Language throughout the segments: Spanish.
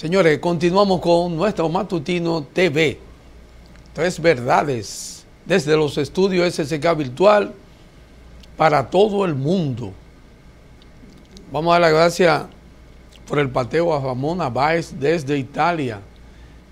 Señores, continuamos con nuestro matutino TV. Tres verdades desde los estudios SCK Virtual para todo el mundo. Vamos a dar las gracias por el pateo a Ramona Baez desde Italia.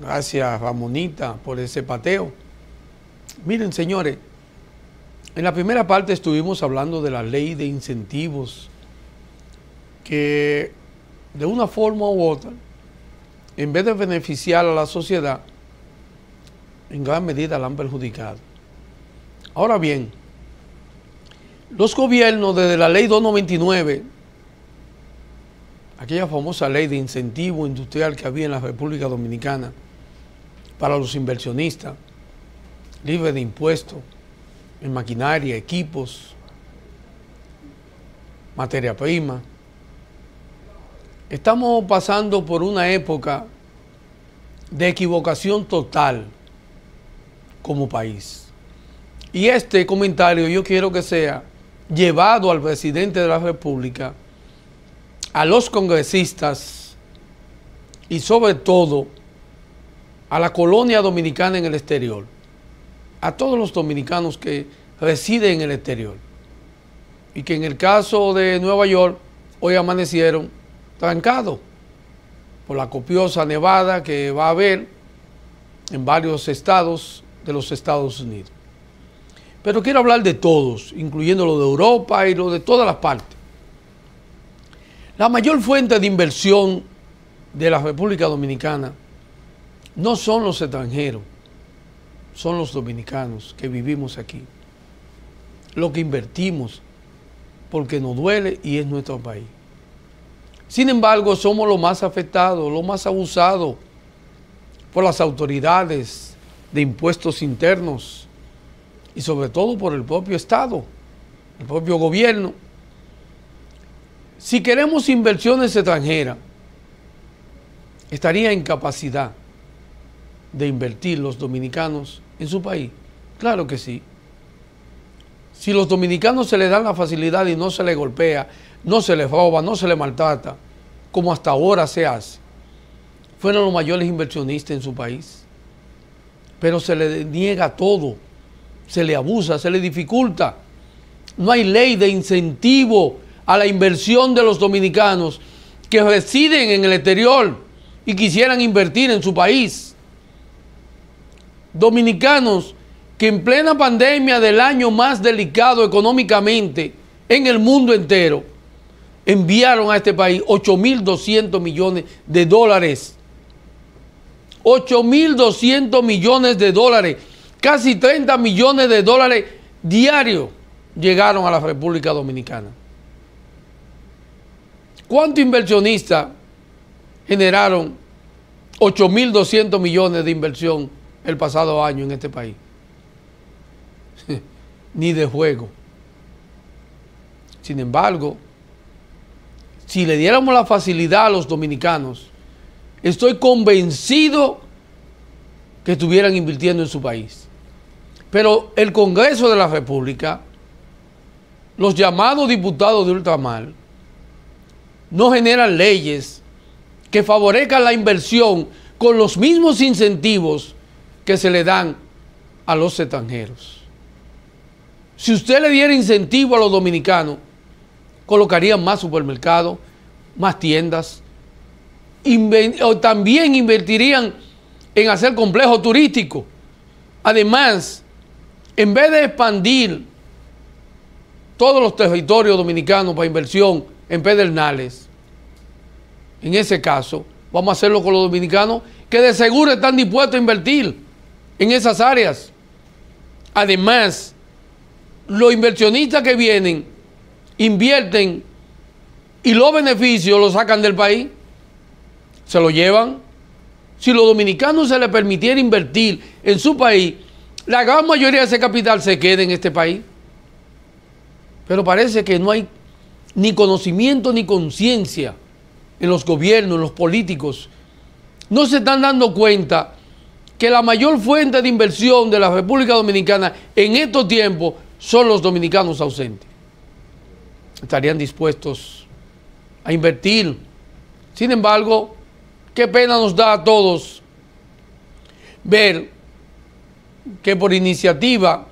Gracias Ramonita por ese pateo. Miren señores, en la primera parte estuvimos hablando de la ley de incentivos que de una forma u otra en vez de beneficiar a la sociedad, en gran medida la han perjudicado. Ahora bien, los gobiernos desde la ley 299, aquella famosa ley de incentivo industrial que había en la República Dominicana para los inversionistas, libre de impuestos en maquinaria, equipos, materia prima, Estamos pasando por una época de equivocación total como país. Y este comentario yo quiero que sea llevado al presidente de la República, a los congresistas y sobre todo a la colonia dominicana en el exterior, a todos los dominicanos que residen en el exterior y que en el caso de Nueva York hoy amanecieron trancado por la copiosa nevada que va a haber en varios estados de los Estados Unidos. Pero quiero hablar de todos, incluyendo lo de Europa y lo de todas las partes. La mayor fuente de inversión de la República Dominicana no son los extranjeros, son los dominicanos que vivimos aquí, lo que invertimos, porque nos duele y es nuestro país. Sin embargo, somos los más afectados, los más abusados por las autoridades de impuestos internos y sobre todo por el propio Estado, el propio gobierno. Si queremos inversiones extranjeras, estaría en capacidad de invertir los dominicanos en su país. Claro que sí. Si los dominicanos se les dan la facilidad y no se les golpea, no se les roba, no se les maltrata, como hasta ahora se hace, fueron los mayores inversionistas en su país. Pero se le niega todo, se le abusa, se le dificulta. No hay ley de incentivo a la inversión de los dominicanos que residen en el exterior y quisieran invertir en su país. Dominicanos que en plena pandemia del año más delicado económicamente en el mundo entero, enviaron a este país 8.200 millones de dólares. 8.200 millones de dólares, casi 30 millones de dólares diarios llegaron a la República Dominicana. ¿Cuántos inversionistas generaron 8.200 millones de inversión el pasado año en este país? ni de juego. Sin embargo, si le diéramos la facilidad a los dominicanos, estoy convencido que estuvieran invirtiendo en su país. Pero el Congreso de la República, los llamados diputados de ultramar, no generan leyes que favorezcan la inversión con los mismos incentivos que se le dan a los extranjeros. Si usted le diera incentivo a los dominicanos, colocarían más supermercados, más tiendas, o también invertirían en hacer complejo turístico. Además, en vez de expandir todos los territorios dominicanos para inversión en Pedernales, en ese caso, vamos a hacerlo con los dominicanos que de seguro están dispuestos a invertir en esas áreas. Además, los inversionistas que vienen, invierten y los beneficios los sacan del país, se lo llevan. Si los dominicanos se les permitiera invertir en su país, la gran mayoría de ese capital se queda en este país. Pero parece que no hay ni conocimiento ni conciencia en los gobiernos, en los políticos. No se están dando cuenta que la mayor fuente de inversión de la República Dominicana en estos tiempos son los dominicanos ausentes. Estarían dispuestos a invertir. Sin embargo, qué pena nos da a todos ver que por iniciativa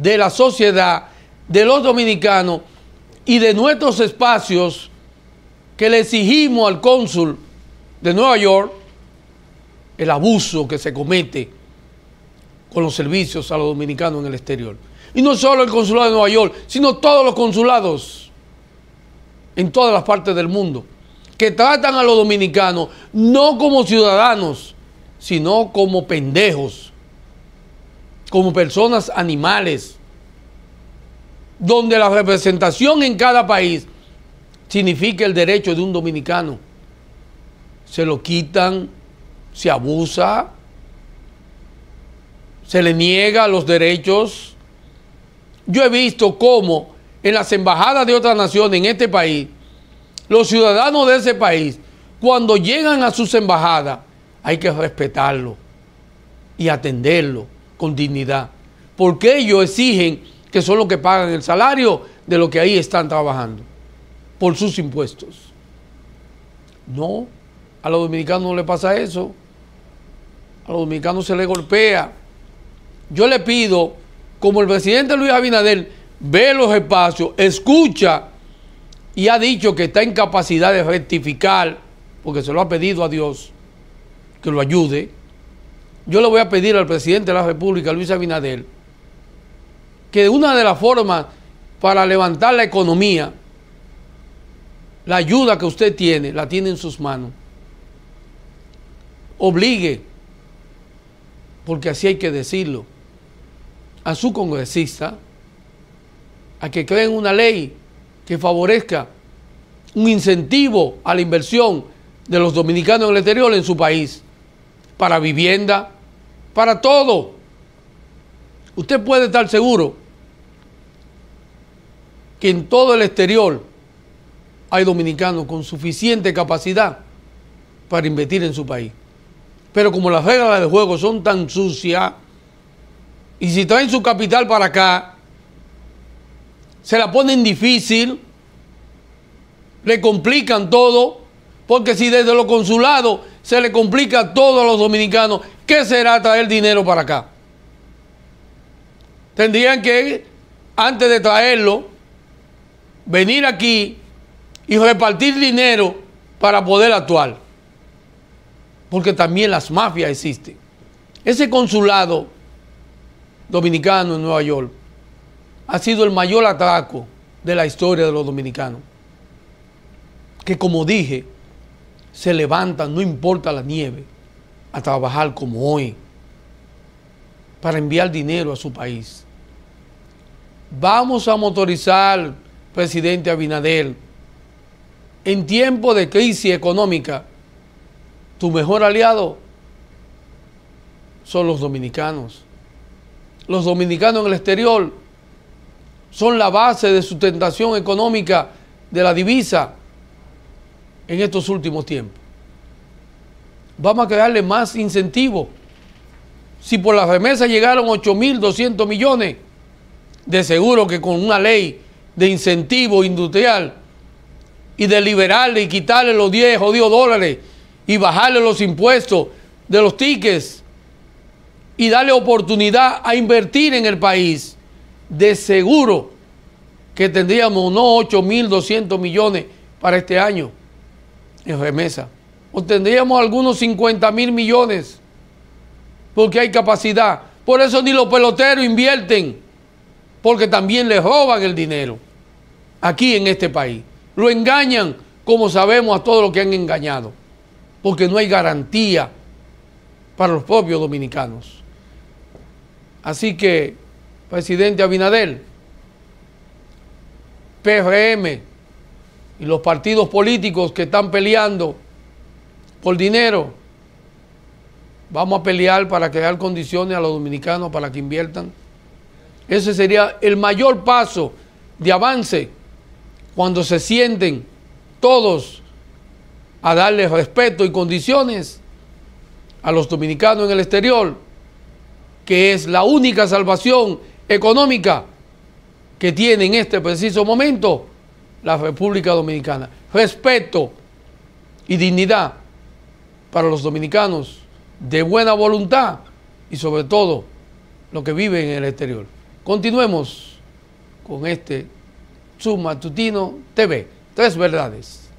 de la sociedad, de los dominicanos y de nuestros espacios que le exigimos al cónsul de Nueva York, el abuso que se comete con los servicios a los dominicanos en el exterior. Y no solo el consulado de Nueva York, sino todos los consulados en todas las partes del mundo, que tratan a los dominicanos no como ciudadanos, sino como pendejos, como personas animales, donde la representación en cada país significa el derecho de un dominicano. Se lo quitan, se abusa, se le niega los derechos yo he visto cómo en las embajadas de otras naciones en este país, los ciudadanos de ese país, cuando llegan a sus embajadas, hay que respetarlo y atenderlo con dignidad, porque ellos exigen que son los que pagan el salario de los que ahí están trabajando, por sus impuestos. No, a los dominicanos no le pasa eso, a los dominicanos se les golpea. Yo le pido como el presidente Luis Abinader ve los espacios, escucha y ha dicho que está en capacidad de rectificar, porque se lo ha pedido a Dios que lo ayude, yo le voy a pedir al presidente de la República, Luis Abinader, que una de las formas para levantar la economía, la ayuda que usted tiene, la tiene en sus manos. Obligue, porque así hay que decirlo a su congresista a que creen una ley que favorezca un incentivo a la inversión de los dominicanos en el exterior en su país, para vivienda, para todo. Usted puede estar seguro que en todo el exterior hay dominicanos con suficiente capacidad para invertir en su país. Pero como las reglas del juego son tan sucias, y si traen su capital para acá, se la ponen difícil, le complican todo, porque si desde los consulados se le complica todo a los dominicanos, ¿qué será traer dinero para acá? Tendrían que, antes de traerlo, venir aquí y repartir dinero para poder actuar. Porque también las mafias existen. Ese consulado dominicano en Nueva York ha sido el mayor atraco de la historia de los dominicanos. Que como dije, se levantan, no importa la nieve, a trabajar como hoy para enviar dinero a su país. Vamos a motorizar, presidente Abinader, en tiempo de crisis económica, tu mejor aliado son los dominicanos los dominicanos en el exterior son la base de sustentación económica de la divisa en estos últimos tiempos. Vamos a crearle más incentivos. Si por las remesas llegaron 8.200 millones, de seguro que con una ley de incentivo industrial y de liberarle y quitarle los 10 o 10 dólares y bajarle los impuestos de los tickets y darle oportunidad a invertir en el país, de seguro que tendríamos no 8.200 millones para este año en remesa, o tendríamos algunos 50.000 millones, porque hay capacidad. Por eso ni los peloteros invierten, porque también les roban el dinero aquí en este país. Lo engañan como sabemos a todos los que han engañado, porque no hay garantía para los propios dominicanos. Así que, presidente Abinadel, PRM y los partidos políticos que están peleando por dinero, vamos a pelear para crear condiciones a los dominicanos para que inviertan. Ese sería el mayor paso de avance cuando se sienten todos a darles respeto y condiciones a los dominicanos en el exterior que es la única salvación económica que tiene en este preciso momento la República Dominicana. Respeto y dignidad para los dominicanos de buena voluntad y sobre todo los que viven en el exterior. Continuemos con este matutino TV. Tres verdades.